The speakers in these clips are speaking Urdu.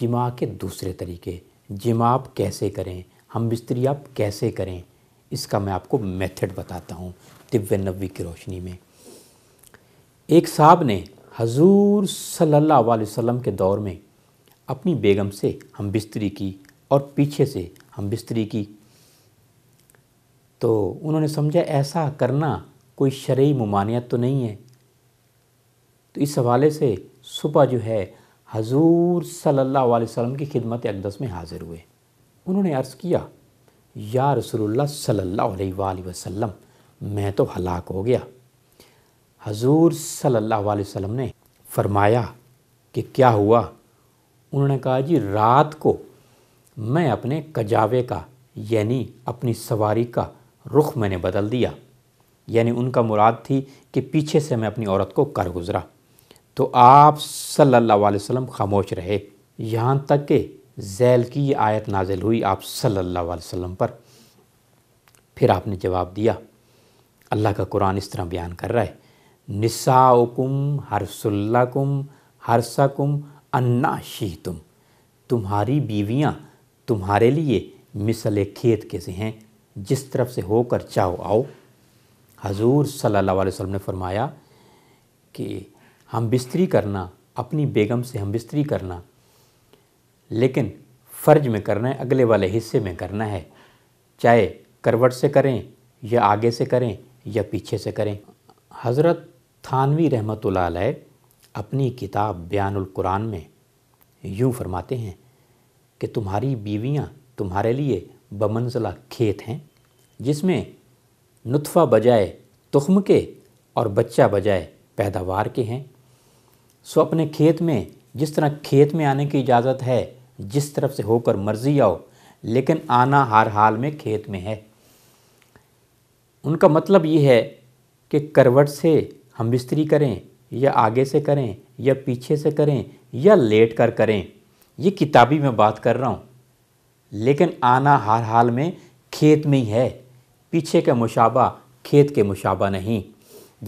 جمع کے دوسرے طریقے جمع آپ کیسے کریں ہم بستری آپ کیسے کریں اس کا میں آپ کو میتھڈ بتاتا ہوں طب نبی کی روشنی میں ایک صاحب نے حضور صلی اللہ علیہ وسلم کے دور میں اپنی بیگم سے ہم بستری کی اور پیچھے سے ہم بستری کی تو انہوں نے سمجھا ایسا کرنا کوئی شرعی ممانعت تو نہیں ہے تو اس حوالے سے صبح جو ہے حضور صلی اللہ علیہ وسلم کی خدمت اقدس میں حاضر ہوئے انہوں نے عرض کیا یا رسول اللہ صلی اللہ علیہ وآلہ وسلم میں تو ہلاک ہو گیا حضور صلی اللہ علیہ وسلم نے فرمایا کہ کیا ہوا انہوں نے کہا جی رات کو میں اپنے کجاوے کا یعنی اپنی سواری کا رخ میں نے بدل دیا یعنی ان کا مراد تھی کہ پیچھے سے میں اپنی عورت کو کر گزرا تو آپ صلی اللہ علیہ وسلم خاموش رہے یہاں تک کہ ذیل کی یہ آیت نازل ہوئی آپ صلی اللہ علیہ وسلم پر پھر آپ نے جواب دیا اللہ کا قرآن اس طرح بیان کر رہا ہے نساؤکم حرس اللہ کم ہر کم انّا شی تم تمہاری بیویاں تمہارے لیے مثل کھیت کیسے ہیں جس طرف سے ہو کر چاہو آؤ حضور صلی اللہ علیہ وسلم نے فرمایا کہ ہم بستری کرنا اپنی بیگم سے ہم بستری کرنا لیکن فرج میں کرنا ہے اگلے والے حصے میں کرنا ہے چاہے کروٹ سے کریں یا آگے سے کریں یا پیچھے سے کریں حضرت تھانوی رحمت اللہ علیہ اپنی کتاب بیان القرآن میں یوں فرماتے ہیں کہ تمہاری بیویاں تمہارے لیے بمنزلہ کھیت ہیں جس میں نطفہ بجائے تخم کے اور بچہ بجائے پیداوار کے ہیں سو اپنے کھیت میں جس طرح کھیت میں آنے کی اجازت ہے جس طرف سے ہو کر مرضی آؤ لیکن آنا ہر حال میں کھیت میں ہے ان کا مطلب یہ ہے کہ کروٹ سے ہم بستری کریں یا آگے سے کریں یا پیچھے سے کریں یا لیٹ کر کریں یہ کتابی میں بات کر رہا ہوں لیکن آنا ہر حال میں کھیت میں ہی ہے پیچھے کا مشابہ کھیت کے مشابہ نہیں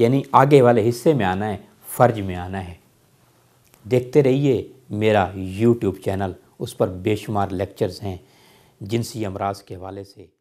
یعنی آگے والے حصے میں آنا ہے فرج میں آنا ہے دیکھتے رہیے میرا یوٹیوب چینل اس پر بے شمار لیکچرز ہیں جنسی امراض کے حوالے سے